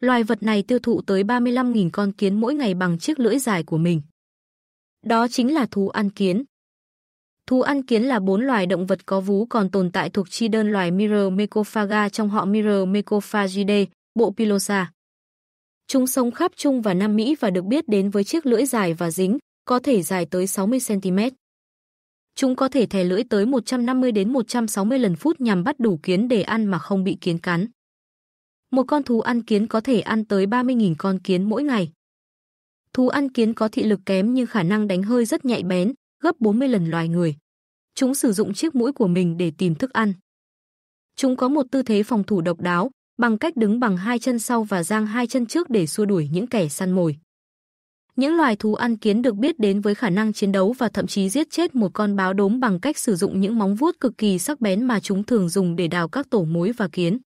loài vật này tiêu thụ tới 35.000 con kiến mỗi ngày bằng chiếc lưỡi dài của mình. Đó chính là thú ăn kiến. Thú ăn kiến là bốn loài động vật có vú còn tồn tại thuộc chi đơn loài Myromecophaga trong họ Myromecophagidae, bộ Pilosa. Chúng sống khắp Trung và Nam Mỹ và được biết đến với chiếc lưỡi dài và dính, có thể dài tới 60cm. Chúng có thể thè lưỡi tới 150 đến 160 lần phút nhằm bắt đủ kiến để ăn mà không bị kiến cắn. Một con thú ăn kiến có thể ăn tới 30.000 con kiến mỗi ngày. Thú ăn kiến có thị lực kém nhưng khả năng đánh hơi rất nhạy bén, gấp 40 lần loài người. Chúng sử dụng chiếc mũi của mình để tìm thức ăn. Chúng có một tư thế phòng thủ độc đáo, bằng cách đứng bằng hai chân sau và giang hai chân trước để xua đuổi những kẻ săn mồi. Những loài thú ăn kiến được biết đến với khả năng chiến đấu và thậm chí giết chết một con báo đốm bằng cách sử dụng những móng vuốt cực kỳ sắc bén mà chúng thường dùng để đào các tổ mối và kiến.